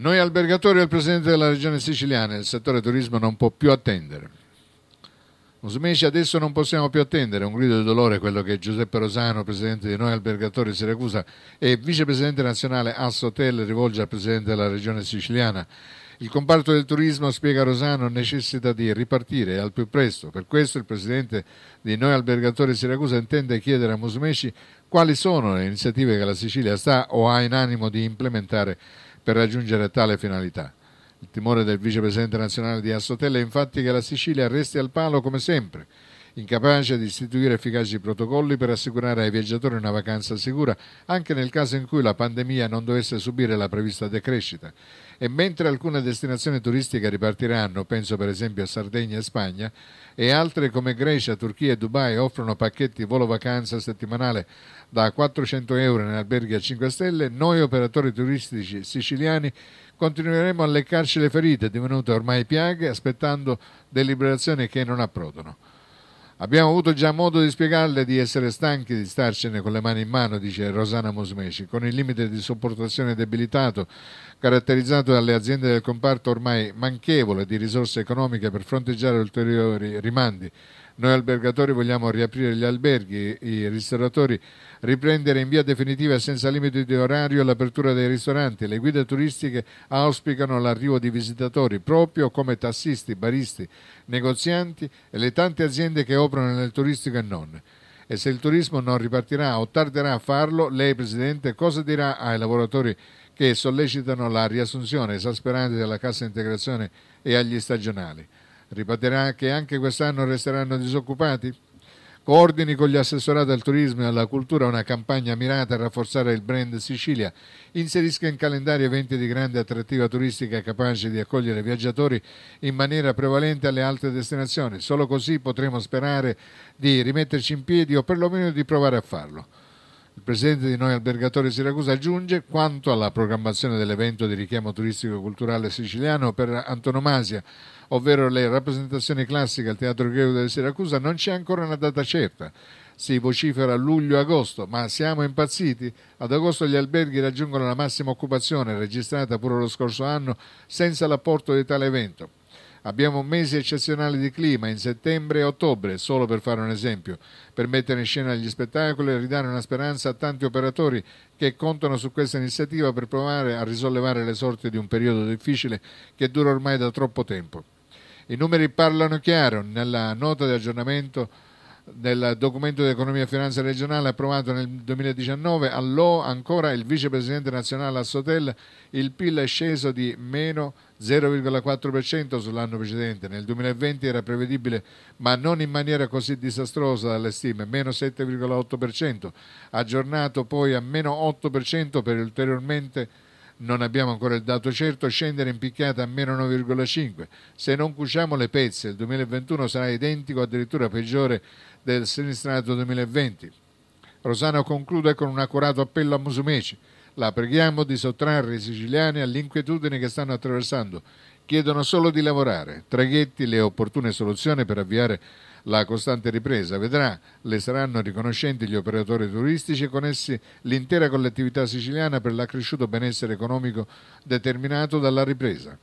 Noi albergatori e il Presidente della Regione Siciliana, il settore turismo non può più attendere. Musumeci adesso non possiamo più attendere, un grido di dolore quello che Giuseppe Rosano, Presidente di Noi Albergatori Siracusa e Vicepresidente nazionale Hotel rivolge al Presidente della Regione Siciliana. Il comparto del turismo, spiega Rosano, necessita di ripartire al più presto. Per questo il presidente di Noi Albergatori Siracusa intende chiedere a Musumeci quali sono le iniziative che la Sicilia sta o ha in animo di implementare per raggiungere tale finalità. Il timore del vicepresidente nazionale di Assotella è infatti che la Sicilia resti al palo come sempre, incapace di istituire efficaci protocolli per assicurare ai viaggiatori una vacanza sicura anche nel caso in cui la pandemia non dovesse subire la prevista decrescita. E mentre alcune destinazioni turistiche ripartiranno, penso per esempio a Sardegna e Spagna, e altre come Grecia, Turchia e Dubai offrono pacchetti volo vacanza settimanale da 400 euro in alberghi a 5 stelle, noi operatori turistici siciliani continueremo a leccarci le ferite divenute ormai piaghe aspettando deliberazioni che non approdano. Abbiamo avuto già modo di spiegarle di essere stanchi di starcene con le mani in mano, dice Rosana Mosmeci, con il limite di sopportazione debilitato, caratterizzato dalle aziende del comparto ormai manchevole di risorse economiche per fronteggiare ulteriori rimandi noi albergatori vogliamo riaprire gli alberghi, i ristoratori riprendere in via definitiva senza limiti di orario l'apertura dei ristoranti. Le guide turistiche auspicano l'arrivo di visitatori, proprio come tassisti, baristi, negozianti e le tante aziende che operano nel turistico e non e se il turismo non ripartirà o tarderà a farlo, lei Presidente cosa dirà ai lavoratori che sollecitano la riassunzione esasperante della cassa integrazione e agli stagionali? Ripeterà che anche quest'anno resteranno disoccupati? Coordini con gli assessorati al turismo e alla cultura una campagna mirata a rafforzare il brand Sicilia. Inserisca in calendario eventi di grande attrattiva turistica capaci di accogliere viaggiatori in maniera prevalente alle altre destinazioni. Solo così potremo sperare di rimetterci in piedi o perlomeno di provare a farlo. Il presidente di Noi Albergatori Siracusa aggiunge quanto alla programmazione dell'evento di richiamo turistico-culturale e siciliano per antonomasia, ovvero le rappresentazioni classiche al Teatro Greco di Siracusa, non c'è ancora una data certa si vocifera luglio-agosto, ma siamo impazziti. Ad agosto gli alberghi raggiungono la massima occupazione registrata pure lo scorso anno senza l'apporto di tale evento. Abbiamo mesi eccezionali di clima in settembre e ottobre, solo per fare un esempio, per mettere in scena gli spettacoli e ridare una speranza a tanti operatori che contano su questa iniziativa per provare a risollevare le sorti di un periodo difficile che dura ormai da troppo tempo. I numeri parlano chiaro, nella nota di aggiornamento del documento di economia e finanza regionale approvato nel 2019, all'O ancora il vicepresidente nazionale a Sotel, il PIL è sceso di meno 0,4% sull'anno precedente, nel 2020 era prevedibile ma non in maniera così disastrosa dalle stime, meno 7,8%, aggiornato poi a meno 8% per ulteriormente non abbiamo ancora il dato certo, scendere in picchiata a meno 9,5. Se non cuciamo le pezze, il 2021 sarà identico, addirittura peggiore del sinistrato 2020. Rosano conclude con un accurato appello a Musumeci la preghiamo di sottrarre i siciliani all'inquietudine che stanno attraversando. Chiedono solo di lavorare. Traghetti le opportune soluzioni per avviare la costante ripresa. Vedrà, le saranno riconoscenti gli operatori turistici e con essi l'intera collettività siciliana per l'accresciuto benessere economico determinato dalla ripresa.